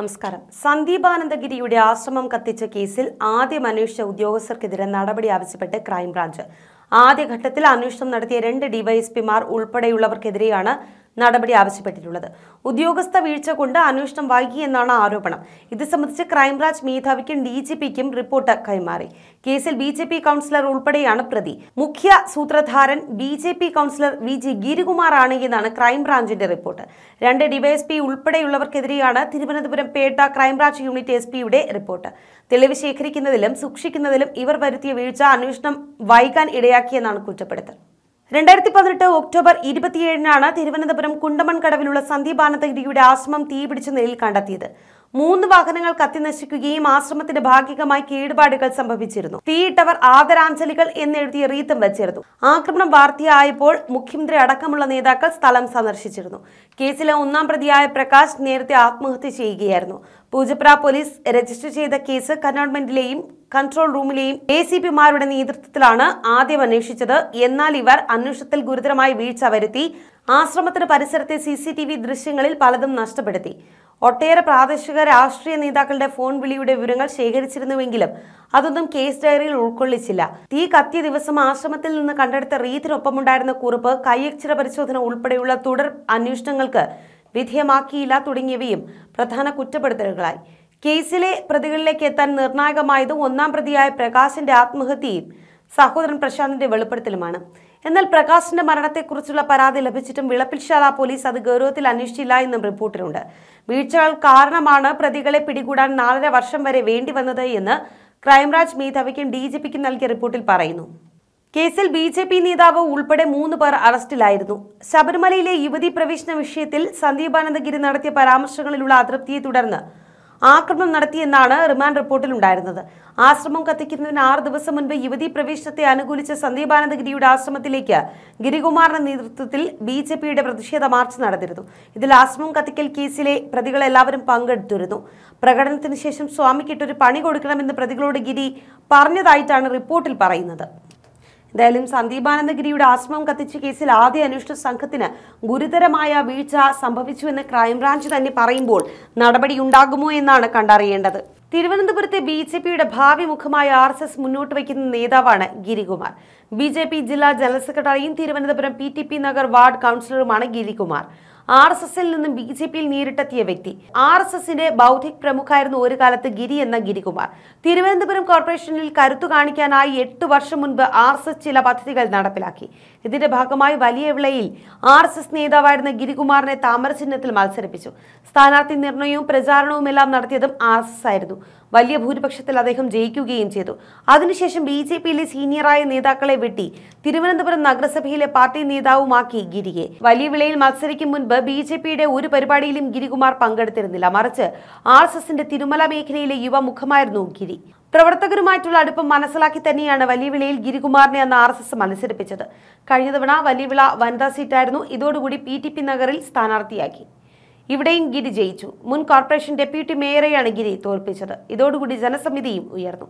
നമസ്കാരം സന്ദീപാനന്ദഗിരിയുടെ ആശ്രമം കത്തിച്ച കേസിൽ ആദ്യ മനുഷ്യ ഉദ്യോഗസ്ഥർക്കെതിരെ നടപടി ആവശ്യപ്പെട്ട് ക്രൈംബ്രാഞ്ച് ആദ്യഘട്ടത്തിൽ അന്വേഷണം നടത്തിയ രണ്ട് ഡിവൈഎസ്പിമാർ ഉൾപ്പെടെയുള്ളവർക്കെതിരെയാണ് നടപടി ആവശ്യപ്പെട്ടിട്ടുള്ളത് ഉദ്യോഗസ്ഥ വീഴ്ച കൊണ്ട് അന്വേഷണം എന്നാണ് ആരോപണം ഇത് സംബന്ധിച്ച് ക്രൈംബ്രാഞ്ച് മേധാവിക്കും ഡി ജി പിക്കും റിപ്പോർട്ട് കൈമാറി കേസിൽ ബി ജെ പി കൗൺസിലർ ഉൾപ്പെടെയാണ് പ്രതി മുഖ്യ സൂത്രധാരൻ B J P councillor V G ഗിരികുമാറാണ് എന്നാണ് ക്രൈംബ്രാഞ്ചിന്റെ റിപ്പോർട്ട് രണ്ട് ഡിവൈഎസ്പി ഉൾപ്പെടെയുള്ളവർക്കെതിരെയാണ് Thiruvananthapuram Pettah crime branch unit S പിയുടെ റിപ്പോർട്ട് തെളിവ് ശേഖരിക്കുന്നതിലും സൂക്ഷിക്കുന്നതിലും ഇവർ വരുത്തിയ വീഴ്ച അന്വേഷണം വൈകാൻ ഇടയാക്കിയെന്നാണ് കുറ്റപ്പെടുത്തൽ രണ്ടായിരത്തി പതിനെട്ട് ഒക്ടോബർ ഇരുപത്തിയേഴിനാണ് തിരുവനന്തപുരം കുണ്ടമൺ കടവിലുള്ള സന്ദീപാനന്ദഗിരിയുടെ ആശ്രമം തീപിടിച്ച നിലയിൽ കണ്ടെത്തിയത് മൂന്ന് വാഹനങ്ങൾ കത്തിനശിക്കുകയും ആശ്രമത്തിന്റെ ഭാഗികമായി കേടുപാടുകൾ സംഭവിച്ചിരുന്നു തീയിട്ടവർ ആദരാഞ്ജലികൾ എന്നെഴുതിയ റീത്തും വച്ചിരുന്നു ആക്രമണം വാർത്തയായപ്പോൾ മുഖ്യമന്ത്രി അടക്കമുള്ള നേതാക്കൾ സ്ഥലം സന്ദർശിച്ചിരുന്നു കേസിലെ ഒന്നാം പ്രതിയായ പ്രകാശ് നേരത്തെ ആത്മഹത്യ ചെയ്യുകയായിരുന്നു പൂജപ്ര പോലീസ് രജിസ്റ്റർ ചെയ്ത കേസ് കന്റോൺമെന്റിലെയും കൺട്രോൾ റൂമിലെയും എ സി പിമാരുടെ നേതൃത്വത്തിലാണ് ആദ്യം അന്വേഷിച്ചത് എന്നാൽ ഇവർ അന്വേഷണത്തിൽ ഗുരുതരമായി വീഴ്ച വരുത്തി ആശ്രമത്തിന് പരിസരത്തെ സി സി ടി വി ദൃശ്യങ്ങളിൽ പലതും നഷ്ടപ്പെടുത്തി ഒട്ടേറെ പ്രാദേശിക രാഷ്ട്രീയ നേതാക്കളുടെ ഫോൺ വിളിയുടെ വിവരങ്ങൾ ശേഖരിച്ചിരുന്നുവെങ്കിലും അതൊന്നും കേസ് ഡയറിയിൽ ഉൾക്കൊള്ളിച്ചില്ല തീ കത്തിയ ദിവസം ആശ്രമത്തിൽ നിന്ന് കണ്ടെടുത്ത റീതിനൊപ്പമുണ്ടായിരുന്ന കുറിപ്പ് കൈയക്ഷര പരിശോധന ഉൾപ്പെടെയുള്ള തുടർ അന്വേഷണങ്ങൾക്ക് വിധേയമാക്കിയില്ല തുടങ്ങിയവയും പ്രധാന കുറ്റപ്പെടുത്തലുകളായി കേസിലെ പ്രതികളിലേക്ക് എത്താൻ നിർണായകമായതും ഒന്നാം പ്രതിയായ പ്രകാശിന്റെ ആത്മഹത്യയും സഹോദരൻ പ്രശാന്തിന്റെ വെളിപ്പെടുത്തലുമാണ് എന്നാൽ പ്രകാശിന്റെ മരണത്തെക്കുറിച്ചുള്ള പരാതി ലഭിച്ചിട്ടും വിളപ്പിൽശാല പോലീസ് അത് ഗൗരവത്തിൽ അന്വേഷിച്ചില്ല എന്നും റിപ്പോർട്ടിലുണ്ട് വീഴ്ചകൾ കാരണമാണ് പ്രതികളെ പിടികൂടാൻ നാലര വർഷം വരെ വേണ്ടി വന്നത് എന്ന് ക്രൈംബ്രാഞ്ച് മേധാവിക്കും ഡി ജി പിക്കും നൽകിയ റിപ്പോർട്ടിൽ പറയുന്നു കേസിൽ ബി ജെ പി നേതാവ് ഉൾപ്പെടെ മൂന്ന് പേർ അറസ്റ്റിലായിരുന്നു ശബരിമലയിലെ യുവതി പ്രവേശന വിഷയത്തിൽ സന്ദീപാനന്ദഗിരി നടത്തിയ പരാമർശങ്ങളിലുള്ള അതൃപ്തിയെ തുടർന്ന് ആക്രമണം നടത്തിയെന്നാണ് റിമാൻഡ് റിപ്പോർട്ടിലുണ്ടായിരുന്നത് ആശ്രമം കത്തിക്കുന്നതിന് ആറ് ദിവസം മുൻപ് യുവതി പ്രവേശനത്തെ അനുകൂലിച്ച സന്ദീപാനന്ദഗിരിയുടെ ആശ്രമത്തിലേക്ക് ഗിരികുമാറിന്റെ നേതൃത്വത്തിൽ ബി ജെ പിയുടെ പ്രതിഷേധ മാർച്ച് നടന്നിരുന്നു ഇതിൽ ആശ്രമം കത്തിക്കൽ കേസിലെ പ്രതികൾ എല്ലാവരും പങ്കെടുത്തിരുന്നു പ്രകടനത്തിന് ശേഷം സ്വാമിക്കിട്ടൊരു പണി കൊടുക്കണമെന്ന് പ്രതികളോട് ഗിരി പറഞ്ഞതായിട്ടാണ് റിപ്പോർട്ടിൽ പറയുന്നത് എന്തായാലും സന്ദീപാനന്ദഗിരിയുടെ ആശ്രമം കത്തിച്ച കേസിൽ ആദ്യ അന്വേഷണ സംഘത്തിന് ഗുരുതരമായ വീഴ്ച സംഭവിച്ചുവെന്ന് ക്രൈംബ്രാഞ്ച് തന്നെ പറയുമ്പോൾ നടപടി ഉണ്ടാകുമോ എന്നാണ് കണ്ടറിയേണ്ടത് തിരുവനന്തപുരത്തെ ബി ജെ പിയുടെ ഭാവി മുഖമായ ആർ എസ് എസ് മുന്നോട്ട് വയ്ക്കുന്ന നേതാവാണ് ഗിരികുമാർ ബി ജെ പി ജില്ലാ ജനറൽ സെക്രട്ടറിയും Thiruvananthapuram P T P Nagar ward കൗൺസിലറുമാണ് ഗിരികുമാർ ആർ എസ് എസിൽ നിന്നും ബി ജെ പിയിൽ നേരിട്ടെത്തിയ വ്യക്തി ആർ എസ് എസിന്റെ ബൗദ്ധിക് പ്രമുഖായിരുന്നു ഒരു കാലത്ത് ഗിരി എന്ന ഗിരികുമാർ തിരുവനന്തപുരം കോർപ്പറേഷനിൽ കരുത്തു കാണിക്കാനായി എട്ടു വർഷം മുൻപ് ആർ എസ് എസ് ചില പദ്ധതികൾ നടപ്പിലാക്കി ഇതിന്റെ ഭാഗമായി വലിയ വിളയിൽ ആർ എസ് എസ് നേതാവായിരുന്ന ഗിരികുമാറിനെ താമരചിഹ്നത്തിൽ മത്സരിപ്പിച്ചു സ്ഥാനാർത്ഥി നിർണയവും പ്രചാരണവും എല്ലാം നടത്തിയതും ആർ എസ് എസ് ആയിരുന്നു വലിയ ഭൂരിപക്ഷത്തിൽ അദ്ദേഹം ജയിക്കുകയും ചെയ്തു അതിനുശേഷം ബി ജെ പിയിലെ സീനിയറായ നേതാക്കളെ വെട്ടി തിരുവനന്തപുരം നഗരസഭയിലെ പാർട്ടി നേതാവുമാക്കി ഗിരിയെ വലിയ വിളയിൽ മത്സരിക്കും മുൻപ് ബി ജെ പിയുടെ ഒരു പരിപാടിയിലും ഗിരികുമാർ പങ്കെടുത്തിരുന്നില്ല മറിച്ച് ആർ എസ് എസിന്റെ തിരുമല മേഖലയിലെ യുവമുഖമായിരുന്നു ഗിരി പ്രവർത്തകരുമായിട്ടുള്ള അടുപ്പം മനസ്സിലാക്കി തന്നെയാണ് വലിയവിളയിൽ ഗിരികുമാറിനെ അന്ന് ആർ എസ് എസ് മത്സരിപ്പിച്ചത് കഴിഞ്ഞ തവണ വലിയവിള വനിതാ സീറ്റായിരുന്നു ഇതോടുകൂടി പി ടി പി നഗറിൽ സ്ഥാനാർത്ഥിയാക്കി ഇവിടെയും ഗിരി ജയിച്ചു മുൻ കോർപ്പറേഷൻ ഡെപ്യൂട്ടി മേയറെയാണ് ഗിരി തോൽപ്പിച്ചത് ഇതോടുകൂടി ജനസമിതിയും ഉയർന്നു